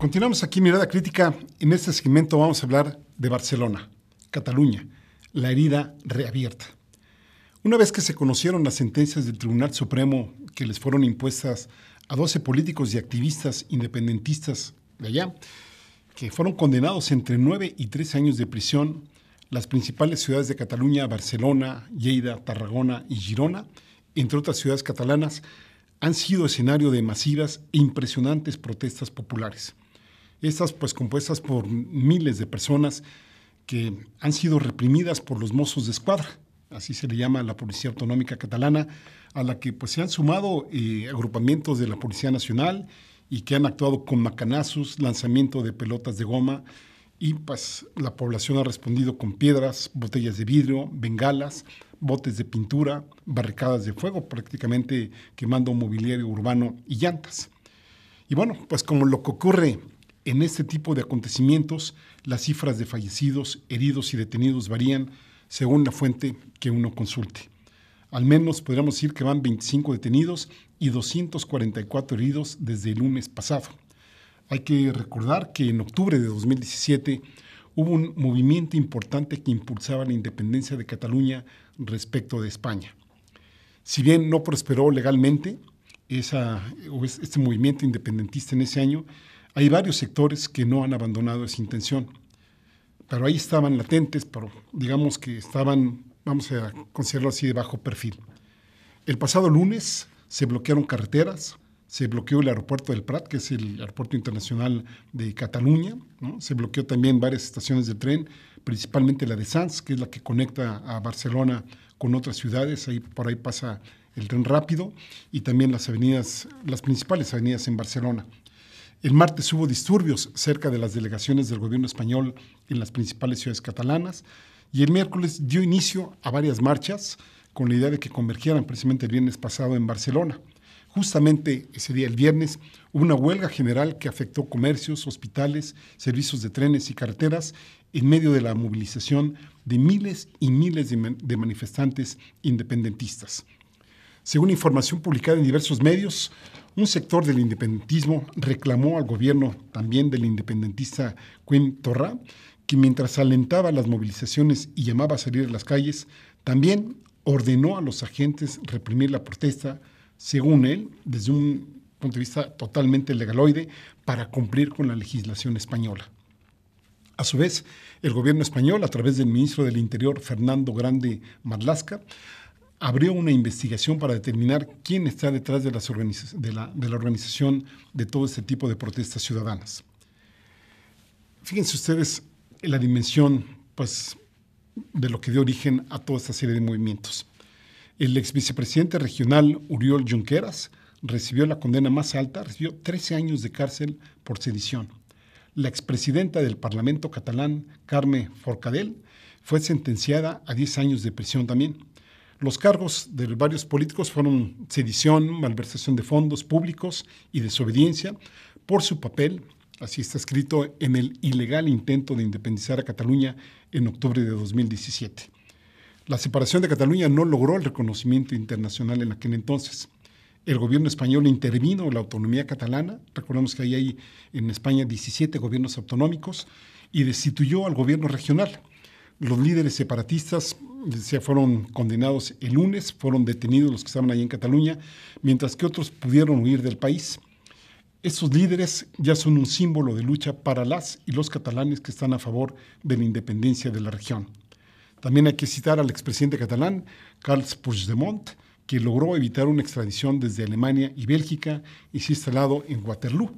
Continuamos aquí Mirada Crítica. En este segmento vamos a hablar de Barcelona, Cataluña, la herida reabierta. Una vez que se conocieron las sentencias del Tribunal Supremo que les fueron impuestas a 12 políticos y activistas independentistas de allá, que fueron condenados entre 9 y 13 años de prisión, las principales ciudades de Cataluña, Barcelona, Lleida, Tarragona y Girona, entre otras ciudades catalanas, han sido escenario de masivas e impresionantes protestas populares estas pues compuestas por miles de personas que han sido reprimidas por los mozos de escuadra, así se le llama a la Policía Autonómica Catalana, a la que pues se han sumado eh, agrupamientos de la Policía Nacional y que han actuado con macanazos, lanzamiento de pelotas de goma y pues la población ha respondido con piedras, botellas de vidrio, bengalas, botes de pintura, barricadas de fuego, prácticamente quemando mobiliario urbano y llantas. Y bueno, pues como lo que ocurre en este tipo de acontecimientos, las cifras de fallecidos, heridos y detenidos varían según la fuente que uno consulte. Al menos podríamos decir que van 25 detenidos y 244 heridos desde el lunes pasado. Hay que recordar que en octubre de 2017 hubo un movimiento importante que impulsaba la independencia de Cataluña respecto de España. Si bien no prosperó legalmente esa, este movimiento independentista en ese año, hay varios sectores que no han abandonado esa intención, pero ahí estaban latentes, pero digamos que estaban, vamos a considerarlo así, de bajo perfil. El pasado lunes se bloquearon carreteras, se bloqueó el aeropuerto del Prat, que es el aeropuerto internacional de Cataluña, se bloqueó también varias estaciones de tren, principalmente la de Sanz, que es la que conecta a Barcelona con otras ciudades, ahí por ahí pasa el tren rápido, y también las avenidas, las principales avenidas en Barcelona. El martes hubo disturbios cerca de las delegaciones del gobierno español en las principales ciudades catalanas y el miércoles dio inicio a varias marchas con la idea de que convergieran precisamente el viernes pasado en Barcelona. Justamente ese día, el viernes, hubo una huelga general que afectó comercios, hospitales, servicios de trenes y carreteras en medio de la movilización de miles y miles de, manifestantes independentistas. Según información publicada en diversos medios, un sector del independentismo reclamó al gobierno también del independentista Quim Torra, que mientras alentaba las movilizaciones y llamaba a salir a las calles, también ordenó a los agentes reprimir la protesta, según él, desde un punto de vista totalmente legaloide, para cumplir con la legislación española. A su vez, el gobierno español, a través del ministro del Interior, Fernando Grande Marlasca, abrió una investigación para determinar quién está detrás de, la, organización de todo este tipo de protestas ciudadanas. Fíjense ustedes en la dimensión pues, de lo que dio origen a toda esta serie de movimientos. El ex vicepresidente regional Uriol Junqueras recibió la condena más alta, recibió 13 años de cárcel por sedición. La expresidenta del Parlamento catalán, Carme Forcadell, fue sentenciada a 10 años de prisión también. Los cargos de varios políticos fueron sedición, malversación de fondos públicos y desobediencia por su papel, así está escrito, en el ilegal intento de independizar a Cataluña en octubre de 2017. La separación de Cataluña no logró el reconocimiento internacional en aquel entonces. El gobierno español intervino en la autonomía catalana, recordamos que ahí hay en España 17 gobiernos autonómicos, y destituyó al gobierno regional. Los líderes separatistas decía, fueron condenados el lunes, fueron detenidos los que estaban ahí en Cataluña, mientras que otros pudieron huir del país. Estos líderes ya son un símbolo de lucha para las y los catalanes que están a favor de la independencia de la región. También hay que citar al expresidente catalán, Carles Puigdemont, que logró evitar una extradición desde Alemania y Bélgica y se instaló instalado en Waterloo.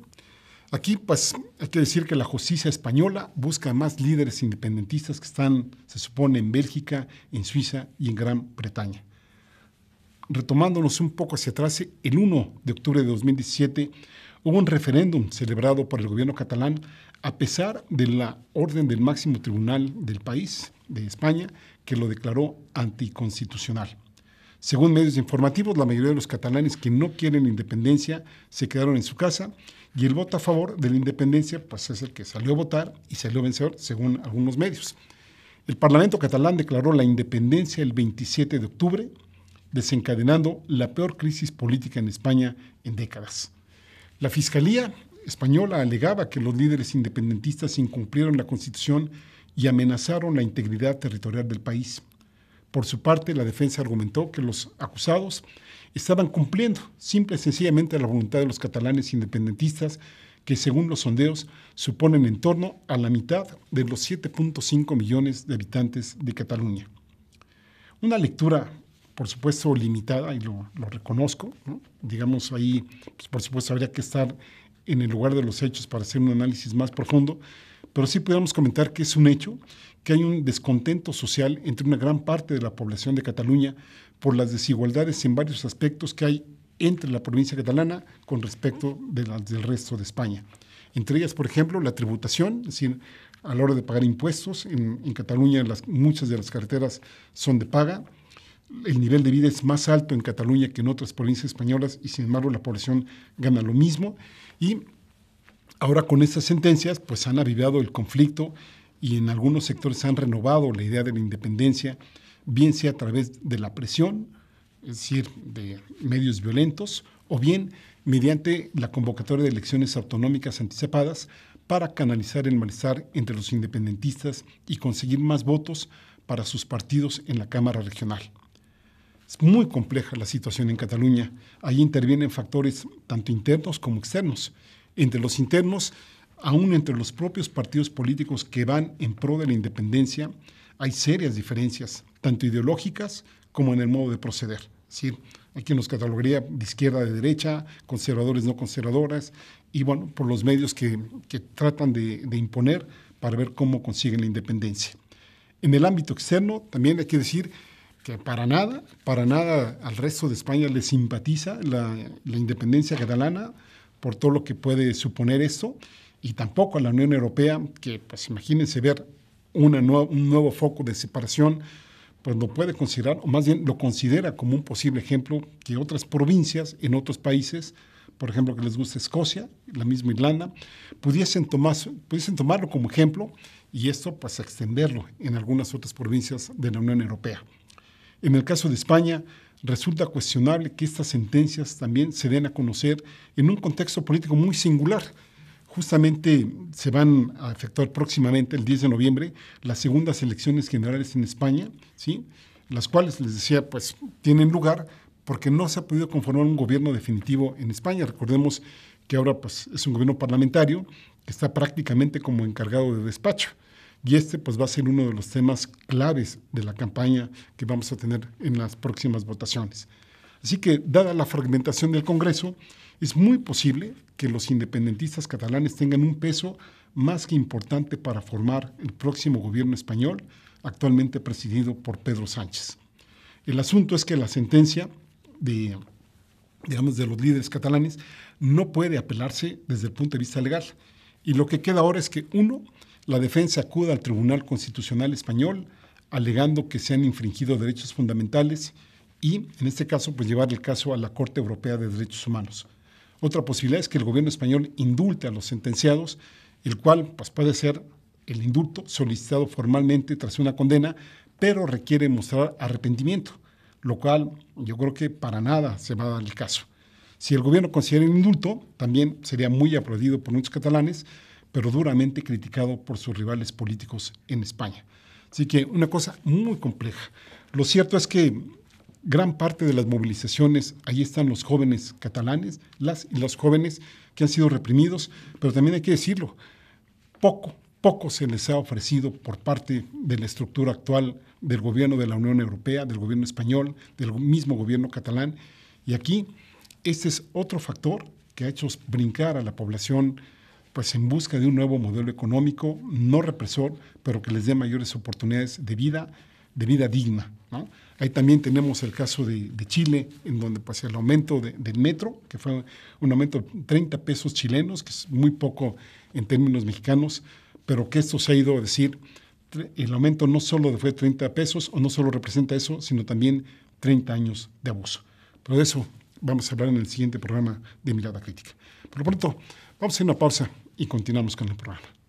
Aquí, pues, hay que decir que la justicia española busca más líderes independentistas que están, se supone, en Bélgica, en Suiza y en Gran Bretaña. Retomándonos un poco hacia atrás, el 1 de octubre de 2017 hubo un referéndum celebrado por el gobierno catalán a pesar de la orden del máximo tribunal del país, de España, que lo declaró anticonstitucional. Según medios informativos, la mayoría de los catalanes que no quieren independencia se quedaron en su casa y el voto a favor de la independencia pues, es el que salió a votar y salió vencedor, según algunos medios. El Parlamento catalán declaró la independencia el 27 de octubre, desencadenando la peor crisis política en España en décadas. La Fiscalía española alegaba que los líderes independentistas incumplieron la Constitución y amenazaron la integridad territorial del país. Por su parte, la defensa argumentó que los acusados estaban cumpliendo simple y sencillamente la voluntad de los catalanes independentistas que según los sondeos suponen en torno a la mitad de los 7.5 millones de habitantes de Cataluña. Una lectura, por supuesto, limitada, y lo, reconozco, digamos ahí, pues, por supuesto, habría que estar en el lugar de los hechos para hacer un análisis más profundo, pero sí podemos comentar que es un hecho que hay un descontento social entre una gran parte de la población de Cataluña por las desigualdades en varios aspectos que hay entre la provincia catalana con respecto del resto de España. Entre ellas, por ejemplo, la tributación, es decir, a la hora de pagar impuestos. En, Cataluña muchas de las carreteras son de paga. El nivel de vida es más alto en Cataluña que en otras provincias españolas y sin embargo la población gana lo mismo. Y Ahora con estas sentencias pues han avivado el conflicto y en algunos sectores han renovado la idea de la independencia, bien sea a través de la presión, es decir, de medios violentos, o bien mediante la convocatoria de elecciones autonómicas anticipadas para canalizar el malestar entre los independentistas y conseguir más votos para sus partidos en la Cámara Regional. Es muy compleja la situación en Cataluña. Ahí intervienen factores tanto internos como externos entre los internos, aún entre los propios partidos políticos que van en pro de la independencia, hay serias diferencias, tanto ideológicas como en el modo de proceder. Es decir, aquí nos catalogaría de izquierda, de derecha, conservadores, no conservadoras, y bueno, por los medios que, tratan de, imponer para ver cómo consiguen la independencia. En el ámbito externo, también hay que decir que para nada, para nada al resto de España le simpatiza la independencia catalana, por todo lo que puede suponer esto, y tampoco a la Unión Europea, que pues imagínense ver una un nuevo foco de separación, pues lo puede considerar, o más bien lo considera como un posible ejemplo que otras provincias en otros países, por ejemplo, que les gusta Escocia, la misma Irlanda, pudiesen, tomar, pudiesen tomarlo como ejemplo y esto pues extenderlo en algunas otras provincias de la Unión Europea. En el caso de España, resulta cuestionable que estas sentencias también se den a conocer en un contexto político muy singular. Justamente se van a efectuar próximamente, el 10 de noviembre, las segundas elecciones generales en España, ¿sí? las cuales, les decía, pues tienen lugar porque no se ha podido conformar un gobierno definitivo en España. Recordemos que ahora pues, es un gobierno parlamentario que está prácticamente como encargado de despacho. Y este pues va a ser uno de los temas claves de la campaña que vamos a tener en las próximas votaciones. Así que, dada la fragmentación del Congreso, es muy posible que los independentistas catalanes tengan un peso más que importante para formar el próximo gobierno español, actualmente presidido por Pedro Sánchez. El asunto es que la sentencia de, digamos, de los líderes catalanes no puede apelarse desde el punto de vista legal. Y lo que queda ahora es que, uno, la defensa acuda al Tribunal Constitucional Español alegando que se han infringido derechos fundamentales y, en este caso, pues llevar el caso a la Corte Europea de Derechos Humanos. Otra posibilidad es que el gobierno español indulte a los sentenciados, el cual pues, puede ser el indulto solicitado formalmente tras una condena, pero requiere mostrar arrepentimiento, lo cual yo creo que para nada se va a dar el caso. Si el gobierno considera el indulto, también sería muy aplaudido por muchos catalanes, pero duramente criticado por sus rivales políticos en España. Así que una cosa muy compleja. Lo cierto es que gran parte de las movilizaciones, ahí están los jóvenes catalanes, las y los jóvenes que han sido reprimidos, pero también hay que decirlo, poco, poco se les ha ofrecido por parte de la estructura actual del gobierno de la Unión Europea, del gobierno español, del mismo gobierno catalán. Y aquí, este es otro factor que ha hecho brincar a la población pues en busca de un nuevo modelo económico no represor, pero que les dé mayores oportunidades de vida, de vida digna. Ahí también tenemos el caso de, Chile, en donde pues, el aumento del metro, que fue un aumento de 30 pesos chilenos, que es muy poco en términos mexicanos, pero que esto se ha ido a decir, el aumento no solo fue 30 pesos, o no solo representa eso, sino también 30 años de abuso. Pero de eso vamos a hablar en el siguiente programa de Mirada Crítica. Por lo pronto, vamos a hacer una pausa y continuamos con el programa.